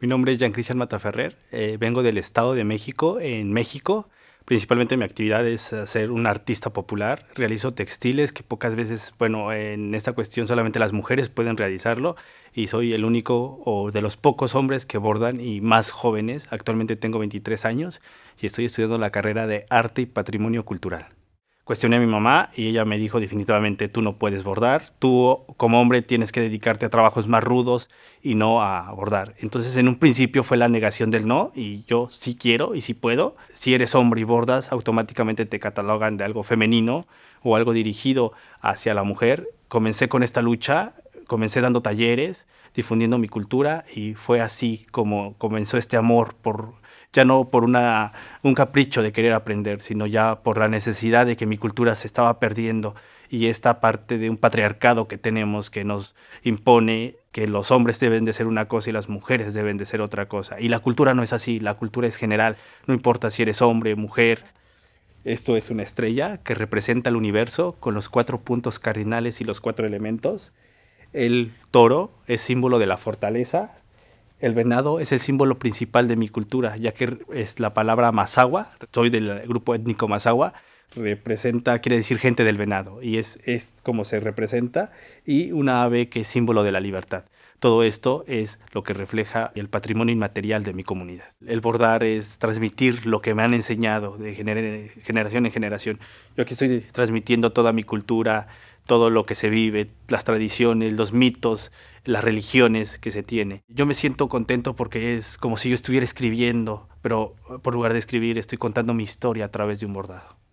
Mi nombre es Jean Cristian Mataferrer, eh, vengo del Estado de México, en México. Principalmente mi actividad es eh, ser un artista popular. Realizo textiles que pocas veces, bueno, en esta cuestión solamente las mujeres pueden realizarlo y soy el único o de los pocos hombres que bordan y más jóvenes. Actualmente tengo 23 años y estoy estudiando la carrera de Arte y Patrimonio Cultural cuestioné a mi mamá y ella me dijo definitivamente, tú no puedes bordar, tú como hombre tienes que dedicarte a trabajos más rudos y no a bordar. Entonces en un principio fue la negación del no y yo sí quiero y sí puedo. Si eres hombre y bordas, automáticamente te catalogan de algo femenino o algo dirigido hacia la mujer. Comencé con esta lucha comencé dando talleres, difundiendo mi cultura y fue así como comenzó este amor por ya no por un capricho de querer aprender, sino ya por la necesidad de que mi cultura se estaba perdiendo y esta parte de un patriarcado que tenemos que nos impone que los hombres deben de ser una cosa y las mujeres deben de ser otra cosa. Y la cultura no es así, la cultura es general, no importa si eres hombre, mujer, esto es una estrella que representa el universo con los cuatro puntos cardinales y los cuatro elementos. El toro es símbolo de la fortaleza, el venado es el símbolo principal de mi cultura, ya que es la palabra Masagua. soy del grupo étnico Masagua. representa, quiere decir gente del venado, y es, es como se representa, y una ave que es símbolo de la libertad. Todo esto es lo que refleja el patrimonio inmaterial de mi comunidad. El bordar es transmitir lo que me han enseñado de generación en generación. Yo aquí estoy transmitiendo toda mi cultura, todo lo que se vive, las tradiciones, los mitos, las religiones que se tiene. Yo me siento contento porque es como si yo estuviera escribiendo, pero por lugar de escribir estoy contando mi historia a través de un bordado.